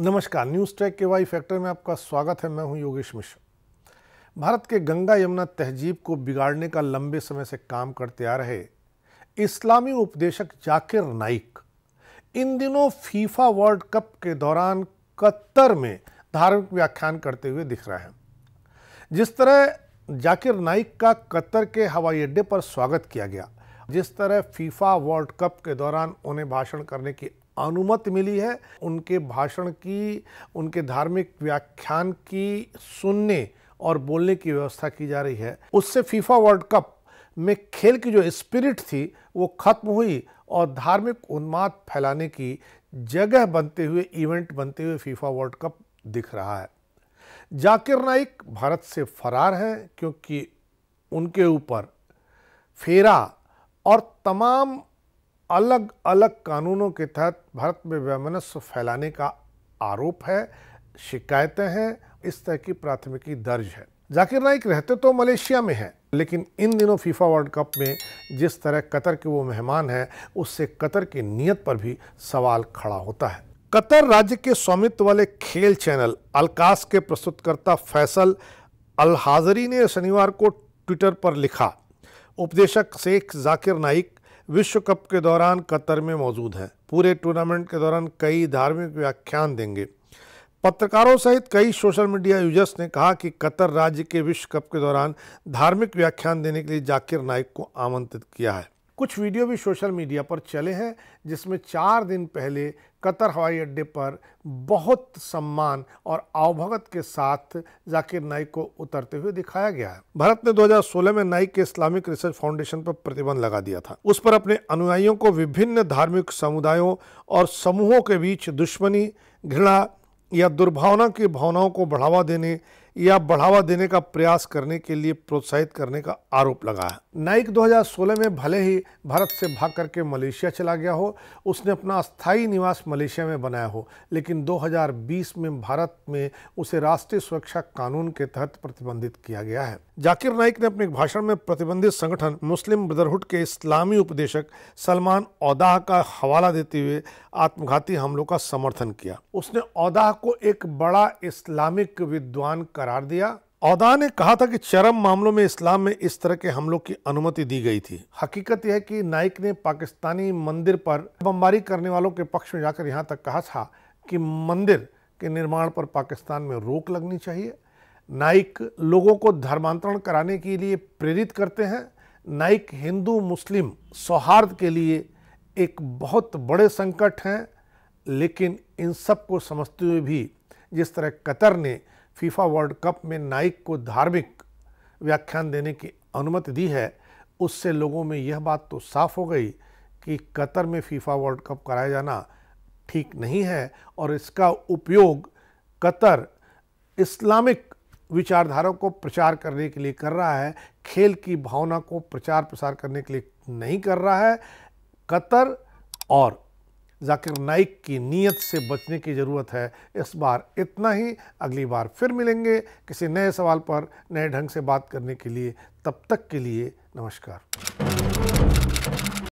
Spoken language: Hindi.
नमस्कार न्यूज ट्रैक के वाई फैक्टर में आपका स्वागत है मैं हूं योगेश मिश्र भारत के गंगा यमुना तहजीब को बिगाड़ने का लंबे समय से काम करते आ रहे इस्लामी उपदेशक जाकिर नाइक इन दिनों फीफा वर्ल्ड कप के दौरान कतर में धार्मिक व्याख्यान करते हुए दिख रहे हैं जिस तरह जाकिर नाइक का कतर के हवाई अड्डे पर स्वागत किया गया जिस तरह फीफा वर्ल्ड कप के दौरान उन्हें भाषण करने की अनुमति मिली है उनके भाषण की उनके धार्मिक व्याख्यान की सुनने और बोलने की व्यवस्था की जा रही है उससे फीफा वर्ल्ड कप में खेल की जो स्पिरिट थी वो खत्म हुई और धार्मिक उन्माद फैलाने की जगह बनते हुए इवेंट बनते हुए फीफा वर्ल्ड कप दिख रहा है जाकिर नाइक भारत से फरार हैं क्योंकि उनके ऊपर फेरा और तमाम अलग अलग कानूनों के तहत भारत में वैमनस्व फैलाने का आरोप है शिकायतें हैं इस तरह की प्राथमिकी दर्ज है जाकिर नाइक रहते तो मलेशिया में है लेकिन इन दिनों फीफा वर्ल्ड कप में जिस तरह कतर के वो मेहमान हैं उससे कतर की नीयत पर भी सवाल खड़ा होता है कतर राज्य के स्वामित्व वाले खेल चैनल अलकास के प्रस्तुतकर्ता फैसल अलहाजरी ने शनिवार को ट्विटर पर लिखा उपदेशक शेख जाकिर नाइक विश्व कप के दौरान कतर में मौजूद हैं पूरे टूर्नामेंट के दौरान कई धार्मिक व्याख्यान देंगे पत्रकारों सहित कई सोशल मीडिया यूजर्स ने कहा कि कतर राज्य के विश्व कप के दौरान धार्मिक व्याख्यान देने के लिए जाकिर नाइक को आमंत्रित किया है कुछ वीडियो भी सोशल मीडिया पर चले हैं जिसमें चार दिन पहले कतर हवाई अड्डे पर बहुत सम्मान और आवभगत के साथ जाकिर नाइक को उतरते हुए दिखाया गया है भारत ने 2016 में नाइक के इस्लामिक रिसर्च फाउंडेशन पर प्रतिबंध लगा दिया था उस पर अपने अनुयायियों को विभिन्न धार्मिक समुदायों और समूहों के बीच दुश्मनी घृणा या दुर्भावना की भावनाओं को बढ़ावा देने या बढ़ावा देने का प्रयास करने के लिए प्रोत्साहित करने का आरोप लगा है नाइक 2016 में भले ही भारत से भाग करके मलेशिया चला गया हो उसने अपना स्थायी निवास मलेशिया में बनाया हो लेकिन 2020 में भारत में उसे राष्ट्रीय सुरक्षा कानून के तहत प्रतिबंधित किया गया है जाकिर नाइक ने अपने भाषण में प्रतिबंधित संगठन मुस्लिम ब्रदरहुड के इस्लामी उपदेशक सलमान औदाह का हवाला देते हुए आत्मघाती हमलों का समर्थन किया उसने औदाह को एक बड़ा इस्लामिक विद्वान करार दिया औदा ने कहा था कि चरम मामलों में इस्लाम में इस तरह के हमलों की अनुमति दी गई थी हकीकत यह की कि नाइक ने पाकिस्तानी मंदिर पर बमबारी करने वालों के पक्ष में जाकर यहाँ तक कहा था कि मंदिर के निर्माण पर पाकिस्तान में रोक लगनी चाहिए नाइक लोगों को धर्मांतरण कराने के लिए प्रेरित करते हैं नाइक हिंदू मुस्लिम सौहार्द के लिए एक बहुत बड़े संकट हैं लेकिन इन सब को समझते हुए भी जिस तरह कतर ने फीफा वर्ल्ड कप में नाइक को धार्मिक व्याख्यान देने की अनुमति दी है उससे लोगों में यह बात तो साफ हो गई कि कतर में फीफा वर्ल्ड कप कराया जाना ठीक नहीं है और इसका उपयोग कतर इस्लामिक विचारधारा को प्रचार करने के लिए कर रहा है खेल की भावना को प्रचार प्रसार करने के लिए नहीं कर रहा है कतर और जाकिर नाइक की नीयत से बचने की ज़रूरत है इस बार इतना ही अगली बार फिर मिलेंगे किसी नए सवाल पर नए ढंग से बात करने के लिए तब तक के लिए नमस्कार